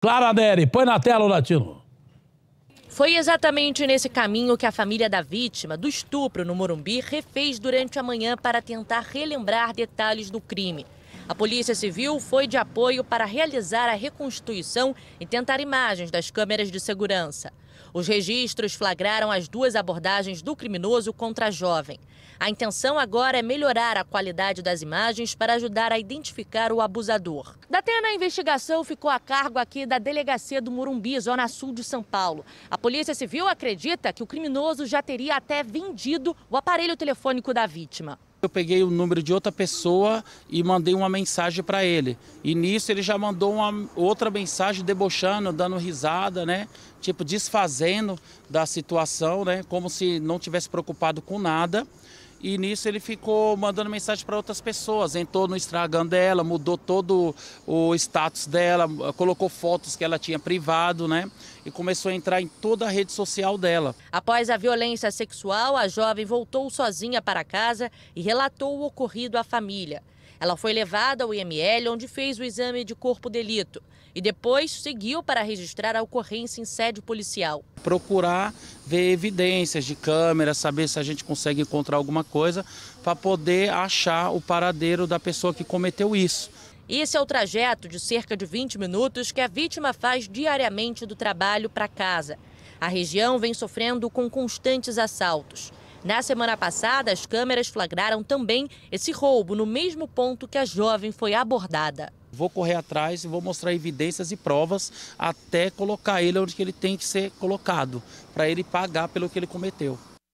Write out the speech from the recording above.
Clara Neri, põe na tela o latino. Foi exatamente nesse caminho que a família da vítima do estupro no Morumbi refez durante a manhã para tentar relembrar detalhes do crime. A Polícia Civil foi de apoio para realizar a reconstituição e tentar imagens das câmeras de segurança. Os registros flagraram as duas abordagens do criminoso contra a jovem. A intenção agora é melhorar a qualidade das imagens para ajudar a identificar o abusador. Tena, a investigação ficou a cargo aqui da delegacia do Morumbi, zona sul de São Paulo. A Polícia Civil acredita que o criminoso já teria até vendido o aparelho telefônico da vítima. Eu peguei o número de outra pessoa e mandei uma mensagem para ele. E nisso ele já mandou uma outra mensagem debochando, dando risada, né? Tipo desfazendo da situação, né? Como se não tivesse preocupado com nada. E nisso ele ficou mandando mensagem para outras pessoas, entrou no Instagram dela, mudou todo o status dela, colocou fotos que ela tinha privado, né? E começou a entrar em toda a rede social dela. Após a violência sexual, a jovem voltou sozinha para casa e relatou o ocorrido à família. Ela foi levada ao IML, onde fez o exame de corpo-delito e depois seguiu para registrar a ocorrência em sede policial. Procurar ver evidências de câmera, saber se a gente consegue encontrar alguma coisa para poder achar o paradeiro da pessoa que cometeu isso. Esse é o trajeto de cerca de 20 minutos que a vítima faz diariamente do trabalho para casa. A região vem sofrendo com constantes assaltos. Na semana passada, as câmeras flagraram também esse roubo no mesmo ponto que a jovem foi abordada. Vou correr atrás e vou mostrar evidências e provas até colocar ele onde ele tem que ser colocado, para ele pagar pelo que ele cometeu.